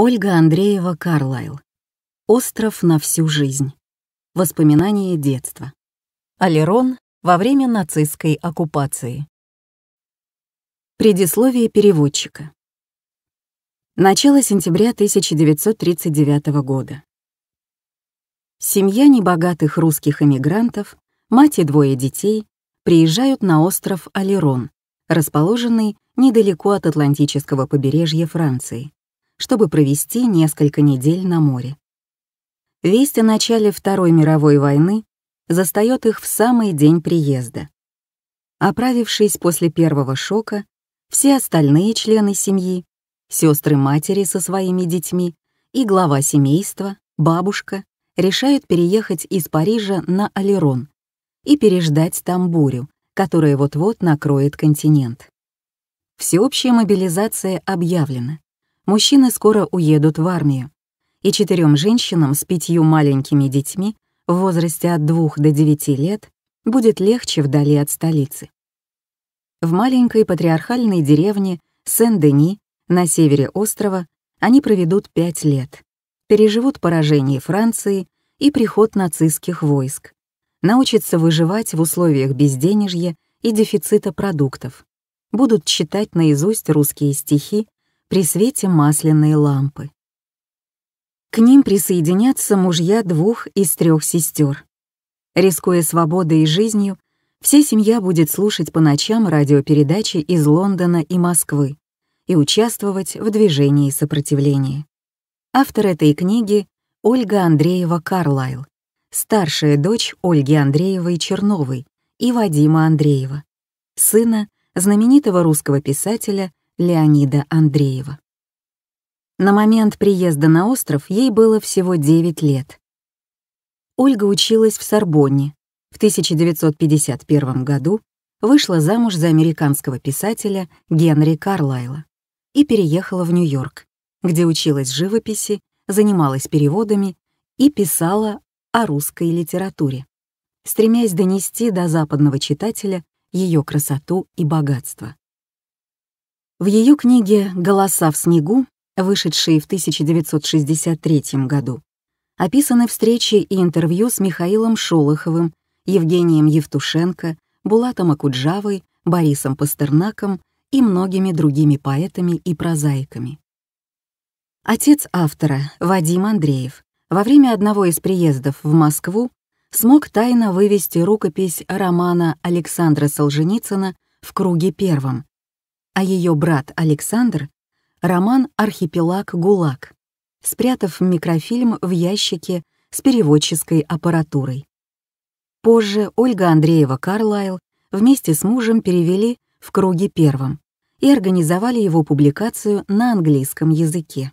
Ольга Андреева Карлайл. «Остров на всю жизнь». Воспоминания детства. Алерон во время нацистской оккупации. Предисловие переводчика. Начало сентября 1939 года. Семья небогатых русских эмигрантов, мать и двое детей, приезжают на остров Алерон, расположенный недалеко от Атлантического побережья Франции, чтобы провести несколько недель на море. Весть о начале Второй мировой войны застает их в самый день приезда. Оправившись после первого шока, все остальные члены семьи, сестры матери со своими детьми и глава семейства, бабушка, решают переехать из Парижа на Алерон и переждать там бурю, которая вот-вот накроет континент. Всеобщая мобилизация объявлена, мужчины скоро уедут в армию, и четырем женщинам с пятью маленькими детьми в возрасте от 2 до 9 лет будет легче вдали от столицы. В маленькой патриархальной деревне Сен-Дени на севере острова они проведут пять лет, переживут поражение Франции и приход нацистских войск, научатся выживать в условиях безденежья и дефицита продуктов, будут читать наизусть русские стихи при свете масляной лампы. К ним присоединятся мужья двух из трех сестер. Рискуя свободой и жизнью, вся семья будет слушать по ночам радиопередачи из Лондона и Москвы и участвовать в движении сопротивления. Автор этой книги — Ольга Андреева Карлайл, старшая дочь Ольги Андреевой Черновой и Вадима Андреева, сына знаменитого русского писателя Леонида Андреева. На момент приезда на остров ей было всего 9 лет. Ольга училась в Сорбонне. В 1951 году вышла замуж за американского писателя Генри Карлайла и переехала в Нью-Йорк, где училась живописи, занималась переводами и писала о русской литературе, стремясь донести до западного читателя ее красоту и богатство. В ее книге «Голоса в снегу», вышедшей в 1963 году, описаны встречи и интервью с Михаилом Шолоховым, Евгением Евтушенко, Булатом Акуджавой, Борисом Пастернаком и многими другими поэтами и прозаиками. Отец автора, Вадим Андреев, во время одного из приездов в Москву смог тайно вывести рукопись романа Александра Солженицына в круге первом а ее брат Александр — роман «Архипелаг ГУЛАГ», спрятав микрофильм в ящике с переводческой аппаратурой. Позже Ольга Андреева Карлайл вместе с мужем перевели в «Круге первом» и организовали его публикацию на английском языке.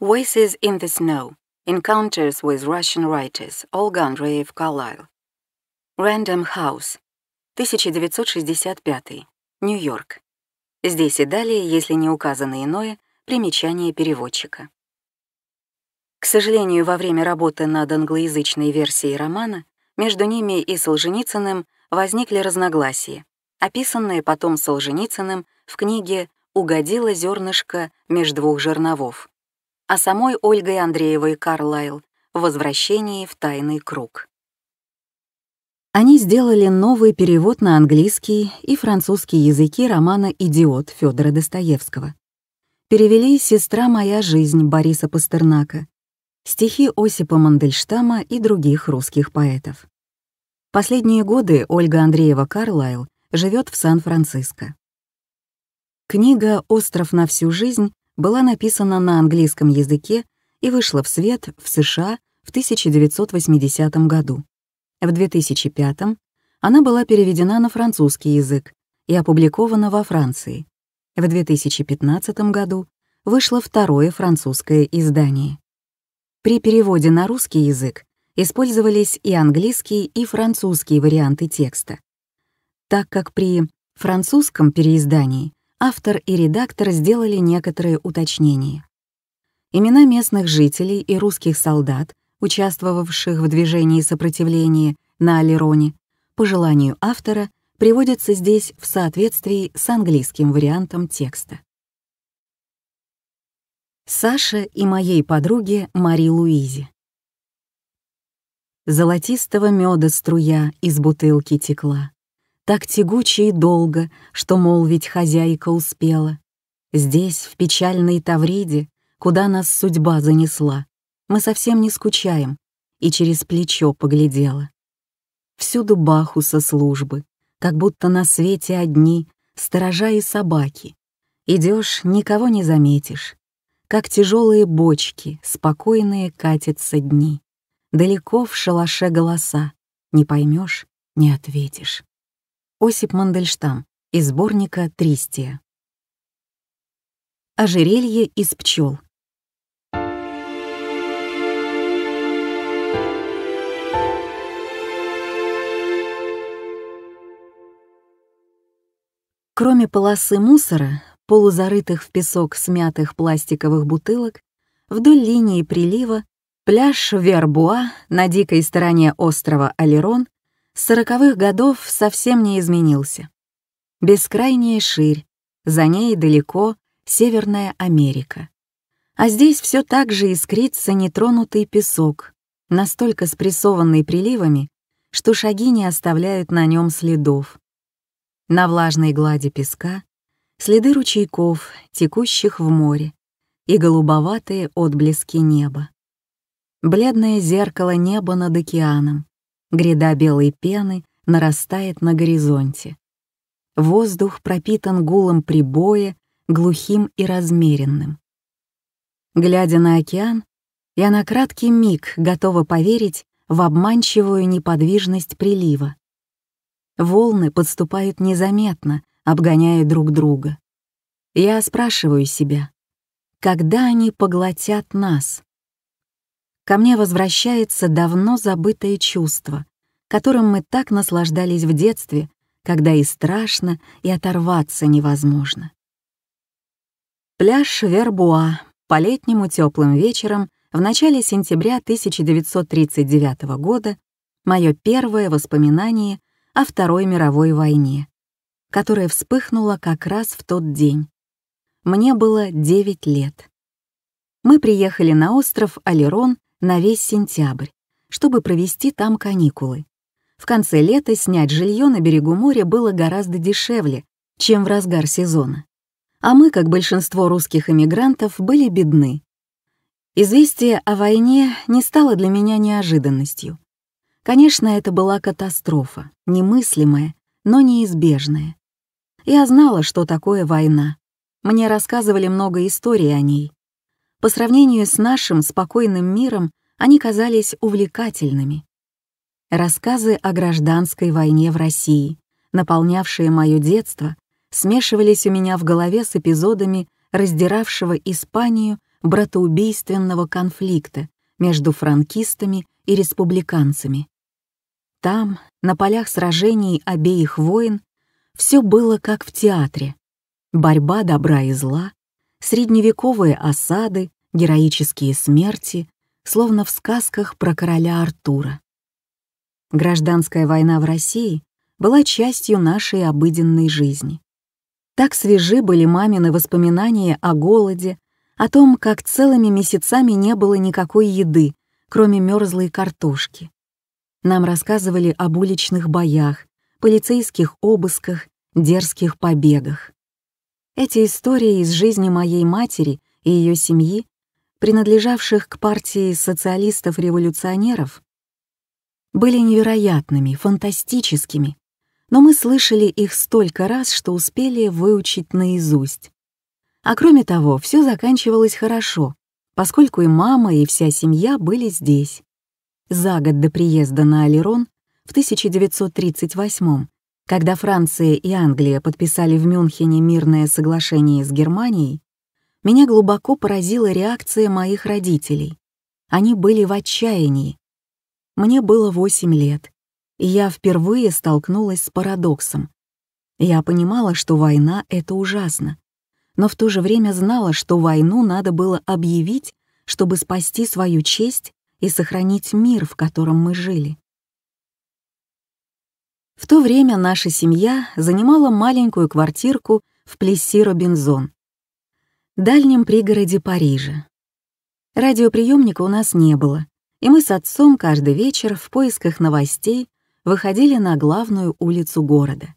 Voices in the Snow. Encounters with Russian Writers. Olga Andreev Carlyle. Random House. 1965. Нью-Йорк. Здесь и далее, если не указано иное, примечание переводчика. К сожалению, во время работы над англоязычной версией романа между ними и Солженицыным возникли разногласия, описанные потом Солженицыным в книге «Угодило зернышко меж двух жерновов», а самой Ольгой Андреевой Карлайл в «Возвращении в тайный круг». Они сделали новый перевод на английский и французский языки романа «Идиот» Федора Достоевского. Перевели «Сестра моя жизнь» Бориса Пастернака, стихи Осипа Мандельштама и других русских поэтов. Последние годы Ольга Андреева Карлайл живет в Сан-Франциско. Книга «Остров на всю жизнь» была написана на английском языке и вышла в свет в США в 1980 году. В 2005 она была переведена на французский язык и опубликована во Франции. В 2015 году вышло второе французское издание. При переводе на русский язык использовались и английский, и французский варианты текста. Так как при французском переиздании автор и редактор сделали некоторые уточнения. Имена местных жителей и русских солдат участвовавших в движении сопротивления на Алероне, по желанию автора, приводятся здесь в соответствии с английским вариантом текста. Саша и моей подруге Мари Луизе. Золотистого меда струя из бутылки текла. Так тягуче и долго, что мол ведь хозяйка успела. Здесь, в печальной Тавриде, куда нас судьба занесла, мы совсем не скучаем. И через плечо поглядела. Всюду бахуса службы, как будто на свете одни, сторожа и собаки. Идешь, никого не заметишь. Как тяжелые бочки, спокойные катятся дни. Далеко в шалаше голоса. Не поймешь, не ответишь. Осип Мандельштам из сборника «Тристия». Ожерелье из пчел. Кроме полосы мусора, полузарытых в песок смятых пластиковых бутылок, вдоль линии прилива пляж Вербуа на дикой стороне острова Алерон с сороковых годов совсем не изменился. Бескрайняя ширь, за ней далеко Северная Америка. А здесь все так же искрится нетронутый песок, настолько спрессованный приливами, что шаги не оставляют на нем следов на влажной глади песка следы ручейков, текущих в море, и голубоватые отблески неба. Бледное зеркало неба над океаном, гряда белой пены нарастает на горизонте. Воздух пропитан гулом прибоя, глухим и размеренным. Глядя на океан, я на краткий миг готова поверить в обманчивую неподвижность прилива, Волны подступают незаметно, обгоняя друг друга. Я спрашиваю себя, когда они поглотят нас? Ко мне возвращается давно забытое чувство, которым мы так наслаждались в детстве, когда и страшно, и оторваться невозможно. Пляж Вербуа по летнему теплым вечером в начале сентября 1939 года мое первое воспоминание о Второй мировой войне, которая вспыхнула как раз в тот день. Мне было 9 лет. Мы приехали на остров Алерон на весь сентябрь, чтобы провести там каникулы. В конце лета снять жилье на берегу моря было гораздо дешевле, чем в разгар сезона. А мы, как большинство русских эмигрантов, были бедны. Известие о войне не стало для меня неожиданностью. Конечно, это была катастрофа, немыслимая, но неизбежная. Я знала, что такое война. Мне рассказывали много историй о ней. По сравнению с нашим спокойным миром, они казались увлекательными. Рассказы о гражданской войне в России, наполнявшие мое детство, смешивались у меня в голове с эпизодами раздиравшего Испанию братоубийственного конфликта между франкистами и республиканцами там, на полях сражений обеих войн, все было как в театре. Борьба добра и зла, средневековые осады, героические смерти, словно в сказках про короля Артура. Гражданская война в России была частью нашей обыденной жизни. Так свежи были мамины воспоминания о голоде, о том, как целыми месяцами не было никакой еды, кроме мерзлой картошки, нам рассказывали об уличных боях, полицейских обысках, дерзких побегах. Эти истории из жизни моей матери и ее семьи, принадлежавших к партии социалистов-революционеров, были невероятными, фантастическими, но мы слышали их столько раз, что успели выучить наизусть. А кроме того, все заканчивалось хорошо, поскольку и мама, и вся семья были здесь за год до приезда на Алерон в 1938 когда Франция и Англия подписали в Мюнхене мирное соглашение с Германией, меня глубоко поразила реакция моих родителей. Они были в отчаянии. Мне было 8 лет, и я впервые столкнулась с парадоксом. Я понимала, что война — это ужасно, но в то же время знала, что войну надо было объявить, чтобы спасти свою честь и сохранить мир, в котором мы жили. В то время наша семья занимала маленькую квартирку в Плесси-Робинзон, дальнем пригороде Парижа. Радиоприемника у нас не было, и мы с отцом каждый вечер в поисках новостей выходили на главную улицу города.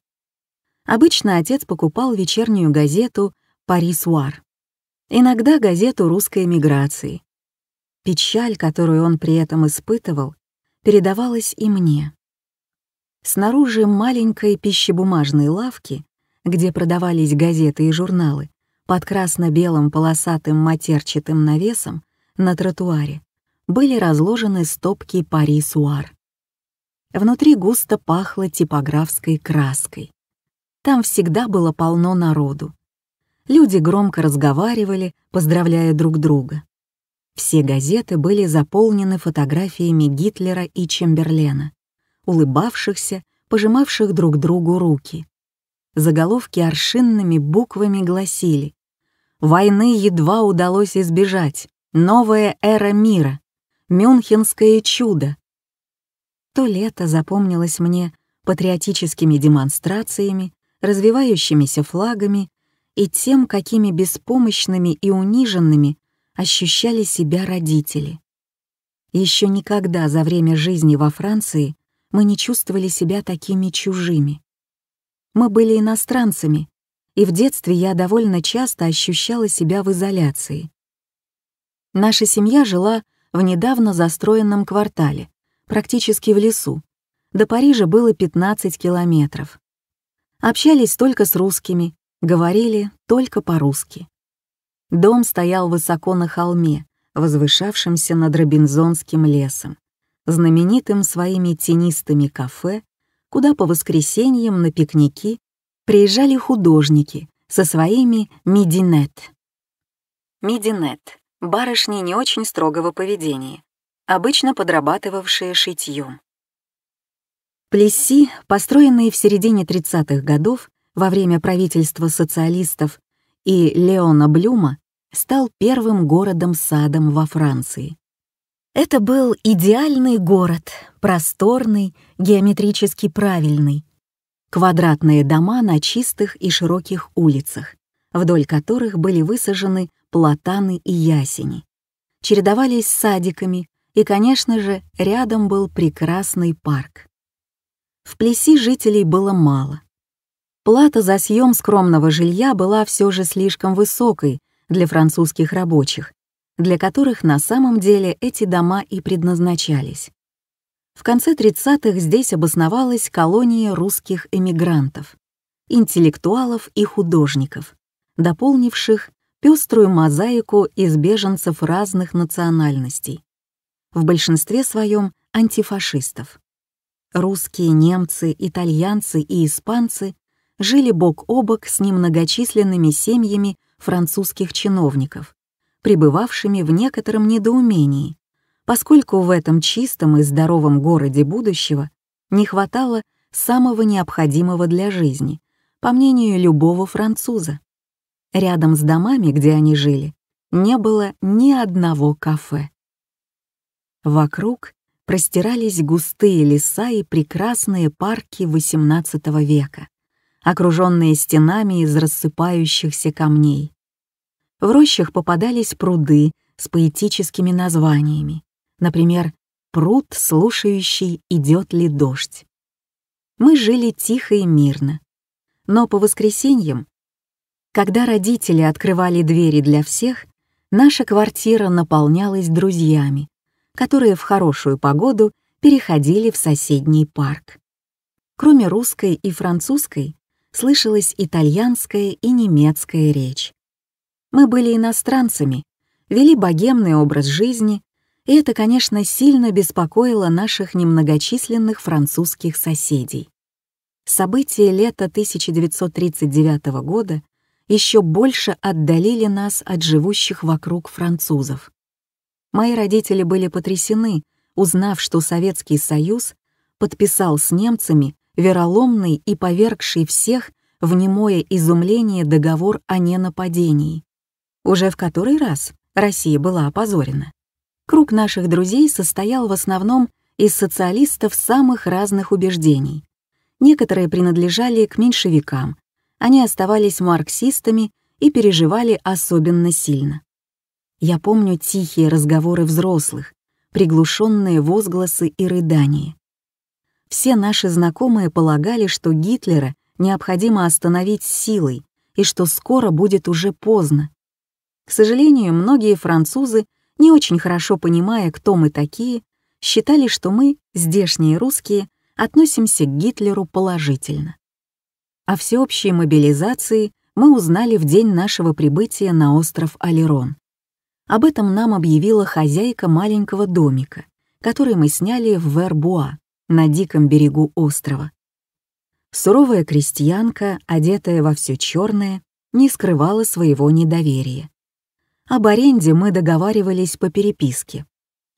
Обычно отец покупал вечернюю газету «Парисуар», иногда газету русской эмиграции, Печаль, которую он при этом испытывал, передавалась и мне. Снаружи маленькой пищебумажной лавки, где продавались газеты и журналы, под красно-белым полосатым матерчатым навесом на тротуаре были разложены стопки Пари-Суар. Внутри густо пахло типографской краской. Там всегда было полно народу. Люди громко разговаривали, поздравляя друг друга. Все газеты были заполнены фотографиями Гитлера и Чемберлена, улыбавшихся, пожимавших друг другу руки. Заголовки аршинными буквами гласили «Войны едва удалось избежать», «Новая эра мира», «Мюнхенское чудо». То лето запомнилось мне патриотическими демонстрациями, развивающимися флагами и тем, какими беспомощными и униженными ощущали себя родители. Еще никогда за время жизни во Франции мы не чувствовали себя такими чужими. Мы были иностранцами, и в детстве я довольно часто ощущала себя в изоляции. Наша семья жила в недавно застроенном квартале, практически в лесу. До Парижа было 15 километров. Общались только с русскими, говорили только по-русски. Дом стоял высоко на холме, возвышавшемся над Робинзонским лесом, знаменитым своими тенистыми кафе, куда по воскресеньям на пикники приезжали художники со своими мединет. Мединет — барышни не очень строгого поведения, обычно подрабатывавшие шитьем. Плесси, построенные в середине 30-х годов во время правительства социалистов и Леона Блюма стал первым городом-садом во Франции. Это был идеальный город, просторный, геометрически правильный. Квадратные дома на чистых и широких улицах, вдоль которых были высажены платаны и ясени. Чередовались садиками, и, конечно же, рядом был прекрасный парк. В Плеси жителей было мало. Плата за съем скромного жилья была все же слишком высокой для французских рабочих, для которых на самом деле эти дома и предназначались. В конце 30-х здесь обосновалась колония русских эмигрантов, интеллектуалов и художников, дополнивших пеструю мозаику из беженцев разных национальностей, в большинстве своем антифашистов. Русские, немцы, итальянцы и испанцы жили бок о бок с немногочисленными семьями французских чиновников, пребывавшими в некотором недоумении, поскольку в этом чистом и здоровом городе будущего не хватало самого необходимого для жизни, по мнению любого француза. Рядом с домами, где они жили, не было ни одного кафе. Вокруг простирались густые леса и прекрасные парки XVIII века, окруженные стенами из рассыпающихся камней. В рощах попадались пруды с поэтическими названиями, например, «Пруд, слушающий, идет ли дождь». Мы жили тихо и мирно, но по воскресеньям, когда родители открывали двери для всех, наша квартира наполнялась друзьями, которые в хорошую погоду переходили в соседний парк. Кроме русской и французской, слышалась итальянская и немецкая речь. Мы были иностранцами, вели богемный образ жизни, и это, конечно, сильно беспокоило наших немногочисленных французских соседей. События лета 1939 года еще больше отдалили нас от живущих вокруг французов. Мои родители были потрясены, узнав, что Советский Союз подписал с немцами вероломный и повергший всех в немое изумление договор о ненападении. Уже в который раз Россия была опозорена. Круг наших друзей состоял в основном из социалистов самых разных убеждений. Некоторые принадлежали к меньшевикам, они оставались марксистами и переживали особенно сильно. Я помню тихие разговоры взрослых, приглушенные возгласы и рыдания все наши знакомые полагали, что Гитлера необходимо остановить силой и что скоро будет уже поздно. К сожалению, многие французы, не очень хорошо понимая, кто мы такие, считали, что мы, здешние русские, относимся к Гитлеру положительно. О всеобщей мобилизации мы узнали в день нашего прибытия на остров Алерон. Об этом нам объявила хозяйка маленького домика, который мы сняли в Вербуа, на диком берегу острова. Суровая крестьянка, одетая во все черное, не скрывала своего недоверия. Об аренде мы договаривались по переписке.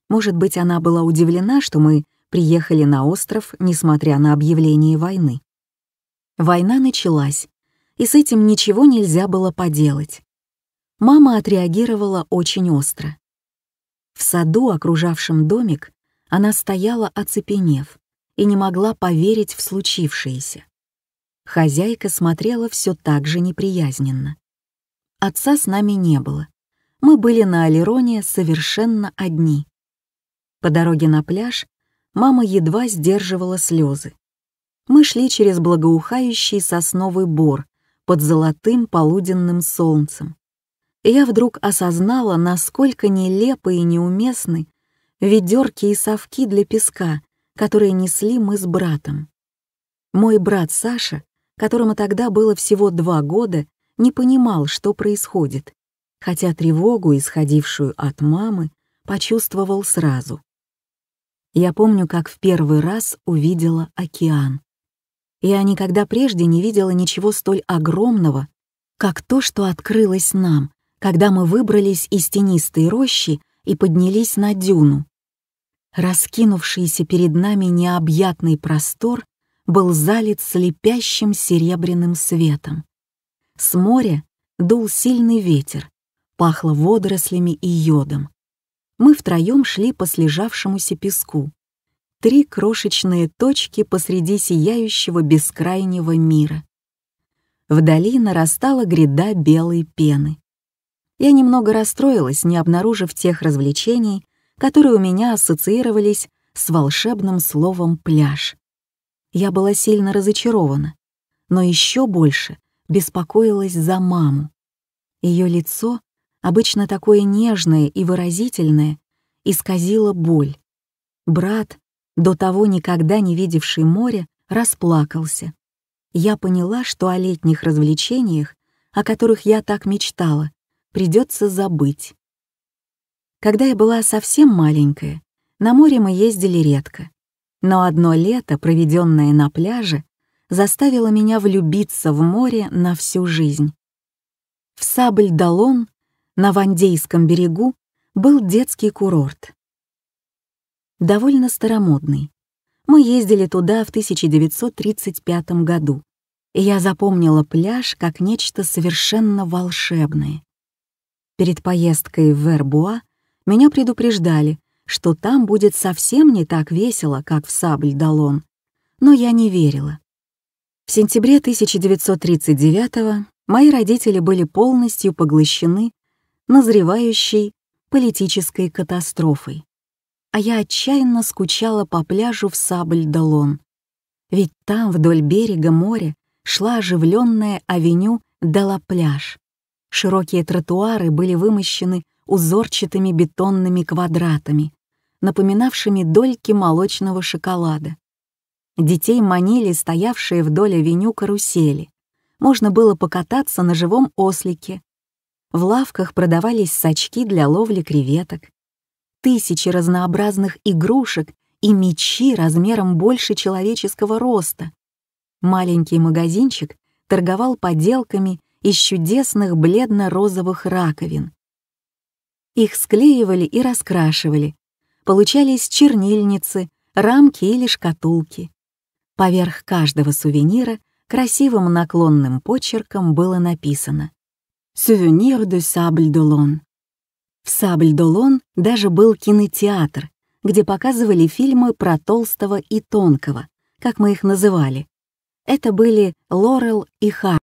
Может быть, она была удивлена, что мы приехали на остров, несмотря на объявление войны. Война началась, и с этим ничего нельзя было поделать. Мама отреагировала очень остро. В саду, окружавшем домик, она стояла, оцепенев, и не могла поверить в случившееся. Хозяйка смотрела все так же неприязненно. Отца с нами не было. Мы были на Алероне совершенно одни. По дороге на пляж мама едва сдерживала слезы. Мы шли через благоухающий сосновый бор под золотым полуденным солнцем. И я вдруг осознала, насколько нелепы и неуместны ведерки и совки для песка, которые несли мы с братом. Мой брат Саша, которому тогда было всего два года, не понимал, что происходит, хотя тревогу, исходившую от мамы, почувствовал сразу. Я помню, как в первый раз увидела океан. Я никогда прежде не видела ничего столь огромного, как то, что открылось нам, когда мы выбрались из тенистой рощи и поднялись на дюну. Раскинувшийся перед нами необъятный простор был залит слепящим серебряным светом. С моря дул сильный ветер, пахло водорослями и йодом. Мы втроем шли по слежавшемуся песку. Три крошечные точки посреди сияющего бескрайнего мира. Вдали нарастала гряда белой пены я немного расстроилась, не обнаружив тех развлечений, которые у меня ассоциировались с волшебным словом «пляж». Я была сильно разочарована, но еще больше беспокоилась за маму. Ее лицо, обычно такое нежное и выразительное, исказило боль. Брат, до того никогда не видевший море, расплакался. Я поняла, что о летних развлечениях, о которых я так мечтала, придется забыть. Когда я была совсем маленькая, на море мы ездили редко. Но одно лето, проведенное на пляже, заставило меня влюбиться в море на всю жизнь. В Сабль-Далон на Вандейском берегу был детский курорт. Довольно старомодный. Мы ездили туда в 1935 году, и я запомнила пляж как нечто совершенно волшебное. Перед поездкой в Вербуа меня предупреждали, что там будет совсем не так весело, как в Сабль-Далон, но я не верила. В сентябре 1939 го мои родители были полностью поглощены назревающей политической катастрофой. А я отчаянно скучала по пляжу в Сабль-Далон. Ведь там, вдоль берега моря, шла оживленная авеню Далапляж, Широкие тротуары были вымощены узорчатыми бетонными квадратами, напоминавшими дольки молочного шоколада. Детей манили стоявшие вдоль авеню карусели. Можно было покататься на живом ослике. В лавках продавались сачки для ловли креветок. Тысячи разнообразных игрушек и мечи размером больше человеческого роста. Маленький магазинчик торговал поделками из чудесных бледно-розовых раковин. Их склеивали и раскрашивали. Получались чернильницы, рамки или шкатулки. Поверх каждого сувенира красивым наклонным почерком было написано «Сувенир де Сабль-Долон». В Сабль-Долон даже был кинотеатр, где показывали фильмы про Толстого и Тонкого, как мы их называли. Это были Лорел и Хар.